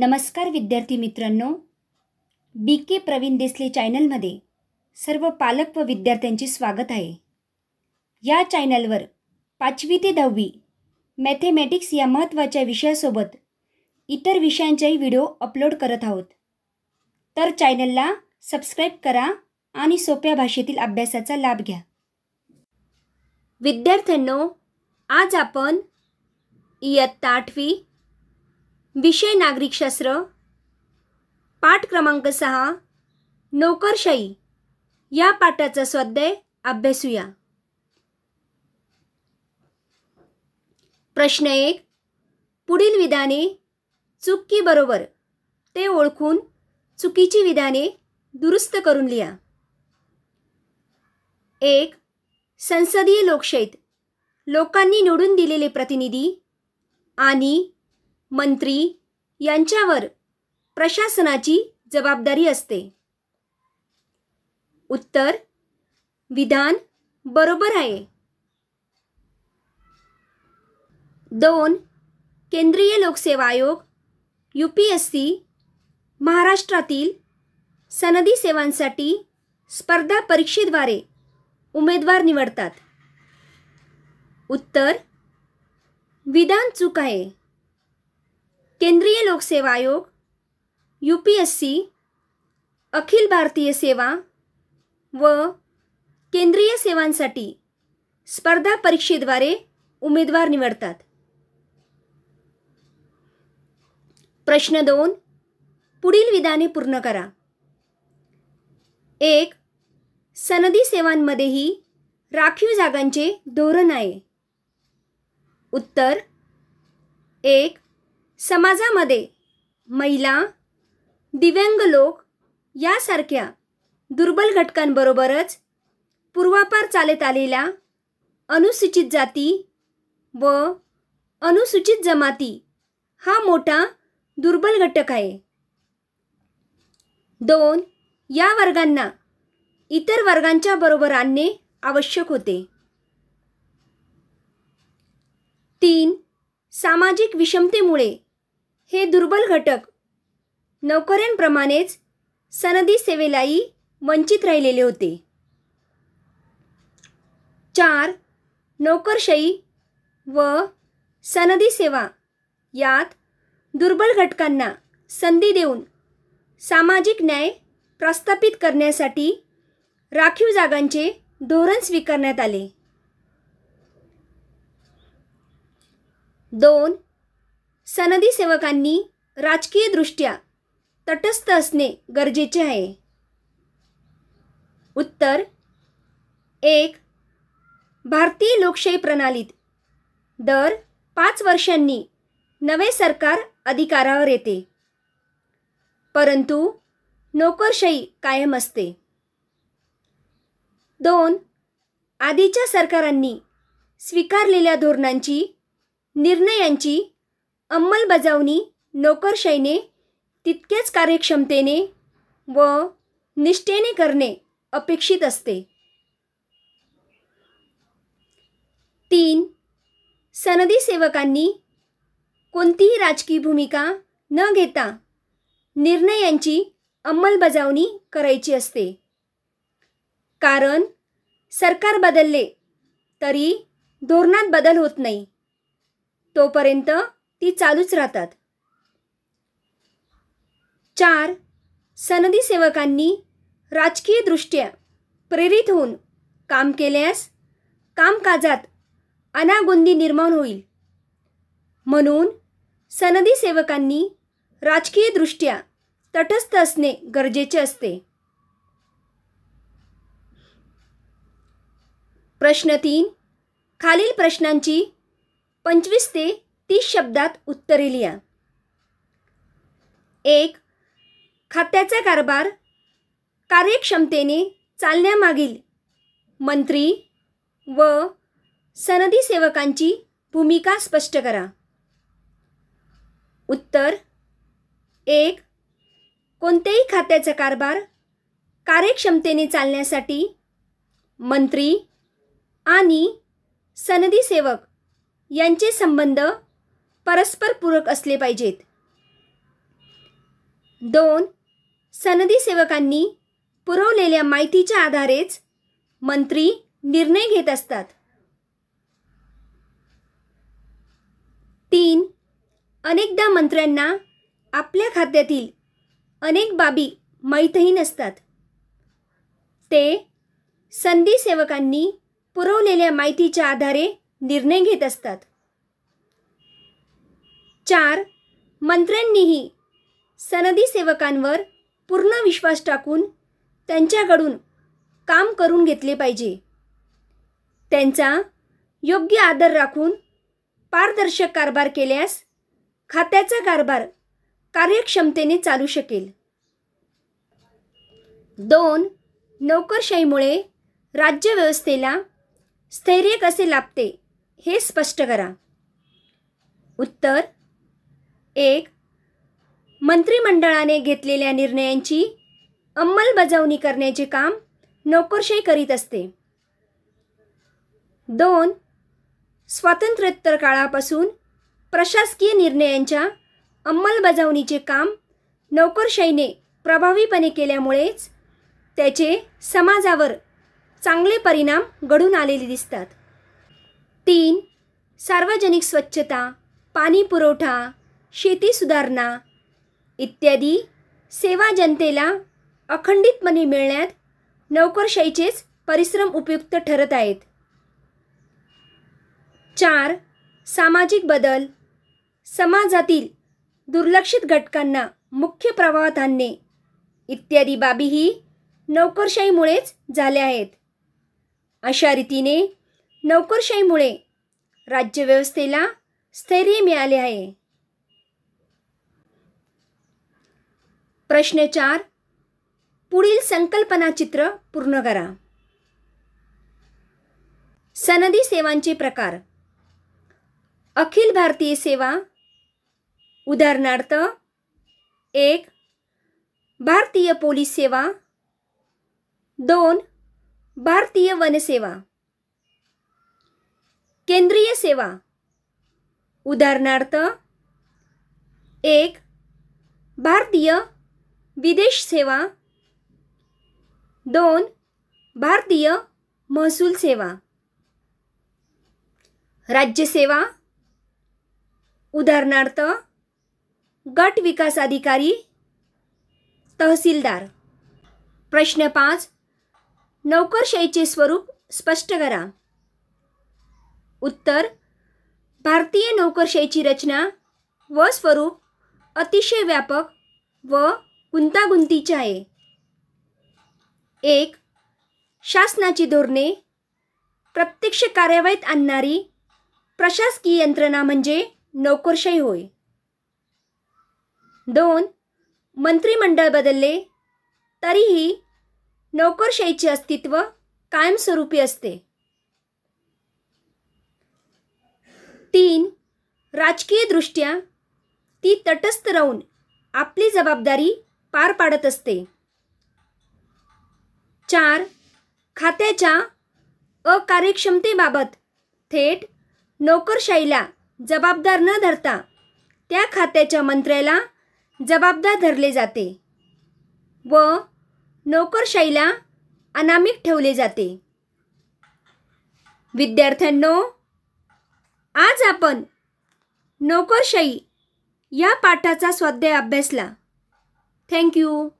नमस्कार विद्यार्थी मित्रांनो बी के प्रवीण देसले चॅनलमध्ये सर्व पालक व विद्यार्थ्यांचे स्वागत आहे या चॅनलवर पाचवी ते दहावी मॅथेमॅटिक्स या महत्त्वाच्या विषयासोबत इतर विषयांचेही व्हिडिओ अपलोड करत आहोत तर चॅनलला सबस्क्राईब करा आणि सोप्या भाषेतील अभ्यासाचा लाभ घ्या विद्यार्थ्यांनो आज आपण इयत्ता आठवी विषय नागरिकशास्त्र पाठ क्रमांक सहा नोकरशाही या पाठाचा स्वाध्याय अभ्यासूया प्रश्न एक पुढील विधाने चुकी बरोबर, ते ओळखून चुकीची विधाने दुरुस्त करून लिहा एक संसदीय लोकशाहीत लोकांनी निवडून दिलेले प्रतिनिधी आणि मंत्री यांच्यावर प्रशासनाची जबाबदारी असते उत्तर विधान बरोबर आहे दोन केंद्रीय लोकसेवा आयोग यू पी एस सी महाराष्ट्रातील सनदी सेवांसाठी स्पर्धा परीक्षेद्वारे उमेदवार निवडतात उत्तर विधान चूक आहे केंद्रीय लोकसेवा आयोग यू पी एस सी अखिल भारतीय सेवा व केंद्रीय सेवांसाठी स्पर्धा परीक्षेद्वारे उमेदवार निवडतात प्रश्न दोन पुढील विधाने पूर्ण करा एक सनदी सेवांमध्येही राखीव जागांचे धोरण आहे उत्तर एक समाजामध्ये महिला दिव्यांग लोक यासारख्या दुर्बल घटकांबरोबरच पूर्वापार चालत आलेल्या अनुसूचित जाती व अनुसूचित जमाती हा मोठा दुर्बल घटक आहे दोन या वर्गांना इतर वर्गांच्या बरोबर आणणे आवश्यक होते तीन सामाजिक विषमतेमुळे हे दुर्बल घटक नोकऱ्यांप्रमाणेच सनदी सेवेलाही वंचित राहिलेले होते चार नोकरशाही व सनदी सेवा यात दुर्बल घटकांना संधी देऊन सामाजिक न्याय प्रस्थापित करण्यासाठी राखीव जागांचे धोरण स्वीकारण्यात आले दोन सनदी सेवकांनी राजकीयदृष्ट्या तटस्थ असणे गरजेचे आहे उत्तर एक भारतीय लोकशाही प्रणालीत दर पाच वर्षांनी नवे सरकार अधिकारावर येते परंतु नोकरशाही कायम असते दोन आधीच्या सरकारांनी स्वीकारलेल्या धोरणांची निर्णयांची अंमलबजावणी नोकरशाहीने तितकेच कार्यक्षमतेने व निष्ठेने करणे अपेक्षित असते तीन सनदी सेवकांनी कोणतीही राजकीय भूमिका न घेता निर्णयांची अंमलबजावणी करायची असते कारण सरकार बदलले तरी धोरणात बदल होत नाही तोपर्यंत ती चालूच राहतात चार सनदी सेवकांनी राजकीयदृष्ट्या प्रेरित होऊन काम केल्यास कामकाजात अनागोंदी निर्माण होईल म्हणून सनदी सेवकांनी राजकीयदृष्ट्या तटस्थ असणे गरजेचे असते प्रश्न तीन खालील प्रश्नांची पंचवीस ते तीस शब्दात उत्तरे लिहा एक खात्याचा कारभार कार्यक्षमतेने चालण्यामागील मंत्री व सनदी सेवकांची भूमिका स्पष्ट करा उत्तर एक कोणत्याही खात्याचा कारभार कार्यक्षमतेने चालण्यासाठी मंत्री आणि सनदी सेवक यांचे संबंध परस्पर पूरक असले पाहिजेत दोन सनदी सेवकांनी पुरवलेल्या माहितीच्या आधारेच मंत्री निर्णय घेत असतात तीन अनेकदा मंत्र्यांना आपल्या खात्यातील अनेक बाबी माहीतही नसतात ते संधी सेवकांनी पुरवलेल्या माहितीच्या आधारे निर्णय घेत असतात चार मंत्र्यांनीही सनदी सेवकांवर पूर्ण विश्वास टाकून त्यांच्याकडून काम करून घेतले पाहिजे त्यांचा योग्य आदर राखून पारदर्शक कारभार केल्यास खात्याचा कारभार कार्यक्षमतेने चालू शकेल दोन नोकरशाहीमुळे राज्यव्यवस्थेला स्थैर्य कसे लाभते हे स्पष्ट करा उत्तर एक मंत्रिमंडळाने घेतलेल्या निर्णयांची अंमलबजावणी करण्याचे काम नोकरशाही करीत असते दोन स्वातंत्र्योत्तर काळापासून प्रशासकीय निर्णयांच्या अंमलबजावणीचे काम नोकरशाहीने प्रभावीपणे केल्यामुळेच त्याचे समाजावर चांगले परिणाम घडून आलेले दिसतात तीन सार्वजनिक स्वच्छता पाणी पुरवठा शेती सुधारणा इत्यादी सेवा जनतेला अखंडितपणे मिळण्यात नोकरशाहीचेच परिश्रम उपयुक्त ठरत आहेत चार सामाजिक बदल समाजातील दुर्लक्षित घटकांना मुख्य प्रवाहात आणणे इत्यादी बाबीही नोकरशाहीमुळेच झाल्या आहेत अशा रीतीने नोकरशाहीमुळे राज्यव्यवस्थेला स्थैर्य मिळाले आहे प्रश्न चार पुढील संकल्पना चित्र पूर्ण करा सनदी सेवांचे प्रकार अखिल भारतीय सेवा उदाहरणार्थ एक भारतीय पोलीस सेवा दोन भारतीय वनसेवा केंद्रीय सेवा उदाहरणार्थ एक भारतीय विदेश सेवा दोन भारतीय महसूल सेवा राज्य सेवा, उदाहरणार्थ गट विकास अधिकारी तहसीलदार प्रश्न पाच नोकरशाहीचे स्वरूप स्पष्ट करा उत्तर भारतीय नोकरशाहीची रचना व स्वरूप अतिशय व्यापक व गुंतागुंतीचे आहे एक शासनाची धोरणे प्रत्यक्ष कार्यवाहीत आणणारी प्रशासकीय यंत्रणा म्हणजे नोकरशाही होय दोन मंत्रिमंडळ बदलले तरीही नोकरशाहीचे अस्तित्व कायमस्वरूपी असते तीन राजकीयदृष्ट्या ती तटस्थ राहून आपली जबाबदारी पार पाडत असते चार खात्याच्या अकार्यक्षमतेबाबत थेट नोकरशाहीला जबाबदार न धरता त्या खात्याच्या मंत्र्याला जबाबदार धरले जाते व नोकरशाहीला अनामिक ठेवले जाते विद्यार्थ्यांनो आज आपण नोकरशाही या पाठाचा स्वाध्याय अभ्यासला Thank you.